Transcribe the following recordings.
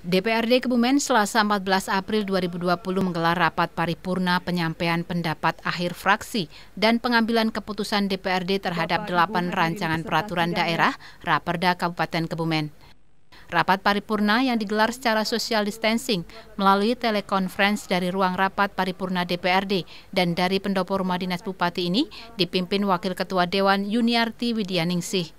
DPRD Kebumen selasa 14 April 2020 menggelar rapat paripurna penyampaian pendapat akhir fraksi dan pengambilan keputusan DPRD terhadap delapan rancangan peraturan daerah Raperda Kabupaten Kebumen. Rapat paripurna yang digelar secara social distancing melalui telekonferensi dari ruang rapat paripurna DPRD dan dari pendopo rumah dinas bupati ini dipimpin Wakil Ketua Dewan Yuniarti Widyaningsih.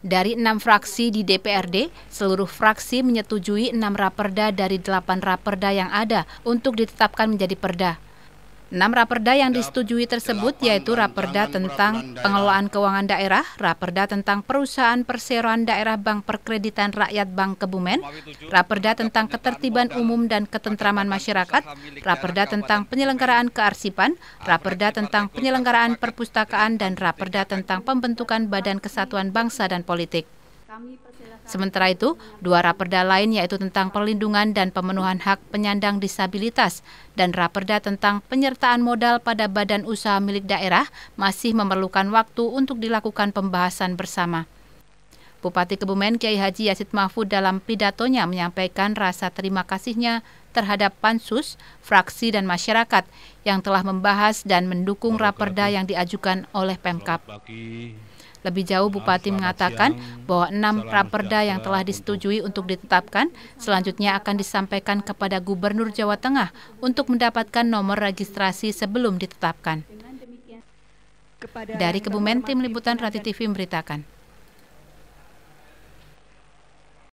Dari enam fraksi di DPRD, seluruh fraksi menyetujui enam raperda dari delapan raperda yang ada untuk ditetapkan menjadi perda. Enam raperda yang disetujui tersebut yaitu raperda tentang pengelolaan keuangan daerah, raperda tentang perusahaan perseroan daerah Bank Perkreditan Rakyat Bank Kebumen, raperda tentang ketertiban umum dan ketentraman masyarakat, raperda tentang penyelenggaraan kearsipan, raperda tentang penyelenggaraan perpustakaan, dan raperda tentang pembentukan Badan Kesatuan Bangsa dan Politik. Sementara itu, dua raperda lain yaitu tentang perlindungan dan pemenuhan hak penyandang disabilitas dan raperda tentang penyertaan modal pada badan usaha milik daerah masih memerlukan waktu untuk dilakukan pembahasan bersama. Bupati Kebumen Kiai Haji Yasid Mahfud dalam pidatonya menyampaikan rasa terima kasihnya terhadap pansus, fraksi, dan masyarakat yang telah membahas dan mendukung raperda yang diajukan oleh Pemkap. Lebih jauh, Bupati mengatakan bahwa enam raperda yang telah disetujui untuk ditetapkan selanjutnya akan disampaikan kepada Gubernur Jawa Tengah untuk mendapatkan nomor registrasi sebelum ditetapkan. Dari Kebumen, Tim Liputan Rati TV memberitakan.